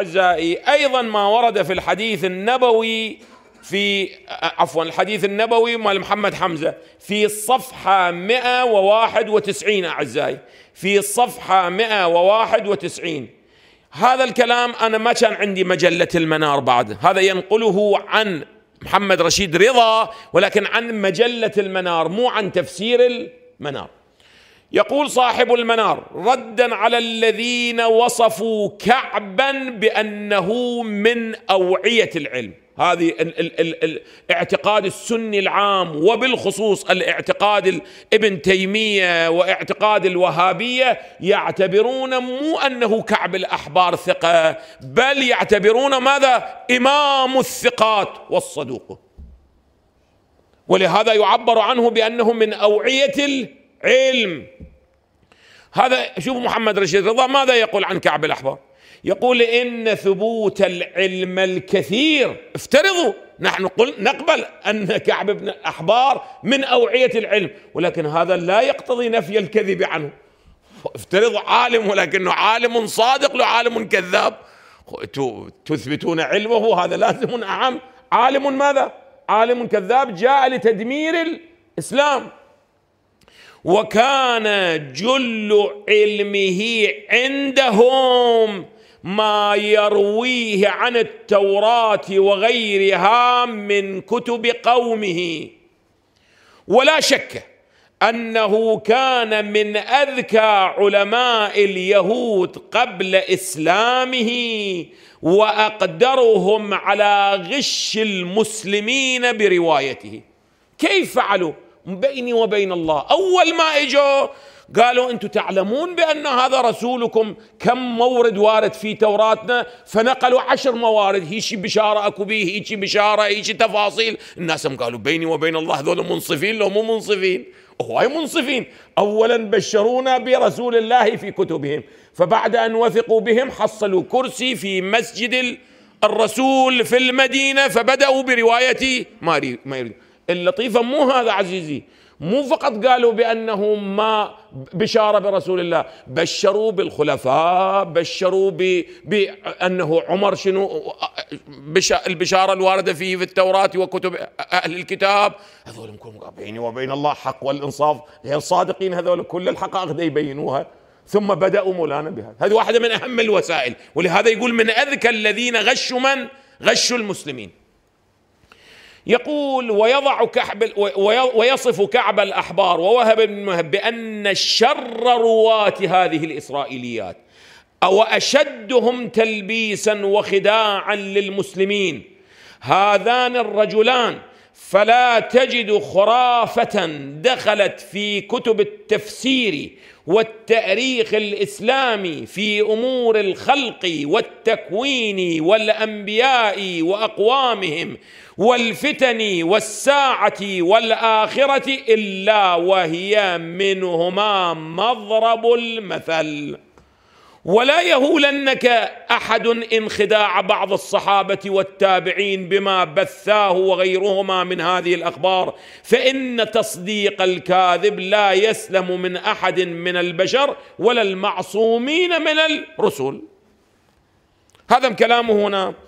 الأجزائي أيضا ما ورد في الحديث النبوي في عفوا الحديث النبوي مال محمد حمزة في صفحة 191 أعزائي في صفحة 191 هذا الكلام أنا ما كان عندي مجلة المنار بعد هذا ينقله عن محمد رشيد رضا ولكن عن مجلة المنار مو عن تفسير المنار يقول صاحب المنار ردا على الذين وصفوا كعبا بانه من اوعيه العلم هذه الاعتقاد السني العام وبالخصوص الاعتقاد ابن تيميه واعتقاد الوهابيه يعتبرون مو انه كعب الاحبار ثقه بل يعتبرون ماذا؟ امام الثقات والصدوق ولهذا يعبر عنه بانه من اوعيه علم هذا شوف محمد رشيد رضا ماذا يقول عن كعب الأحبار يقول إن ثبوت العلم الكثير افترضوا نحن قل نقبل أن كعب بن أحبار من أوعية العلم ولكن هذا لا يقتضي نفي الكذب عنه افترض عالم ولكنه عالم صادق لعالم كذاب تثبتون علمه هذا لازم أعم عالم ماذا عالم كذاب جاء لتدمير الإسلام وكان جل علمه عندهم ما يرويه عن التوراه وغيرها من كتب قومه ولا شك انه كان من اذكى علماء اليهود قبل اسلامه واقدرهم على غش المسلمين بروايته كيف فعلوا بيني وبين الله أول ما إجوا قالوا أنتم تعلمون بأن هذا رسولكم كم مورد وارد في توراتنا فنقلوا عشر موارد هيش بشارة أكو به هيش بشارة هيش تفاصيل الناس هم قالوا بيني وبين الله هذول منصفين لو مو منصفين هواي منصفين أولا بشرونا برسول الله في كتبهم فبعد أن وثقوا بهم حصلوا كرسي في مسجد الرسول في المدينة فبدأوا برواية ما يريد اللطيفة مو هذا عزيزي مو فقط قالوا بأنه ما بشارة برسول الله بشروا بالخلفاء بشروا بأنه عمر شنو البشارة الواردة فيه في التوراة وكتب أهل الكتاب هذول بيني وبين الله حق والإنصاف غير صادقين هذول كل الحقائق دي يبينوها ثم بدأوا مولانا بها هذه واحدة من أهم الوسائل ولهذا يقول من أذكى الذين غشوا من غشوا المسلمين يقول ويضع كعب ويصف كعب الأحبار ووهب بن مهب بأن الشر رواة هذه الإسرائيليات أو أشدهم تلبيسا وخداعا للمسلمين هذان الرجلان فلا تجد خرافه دخلت في كتب التفسير والتاريخ الاسلامي في امور الخلق والتكوين والانبياء واقوامهم والفتن والساعه والاخره الا وهي منهما مضرب المثل ولا يهولنك احد انخداع بعض الصحابه والتابعين بما بثاه وغيرهما من هذه الاخبار فان تصديق الكاذب لا يسلم من احد من البشر ولا المعصومين من الرسل هذا كلامه هنا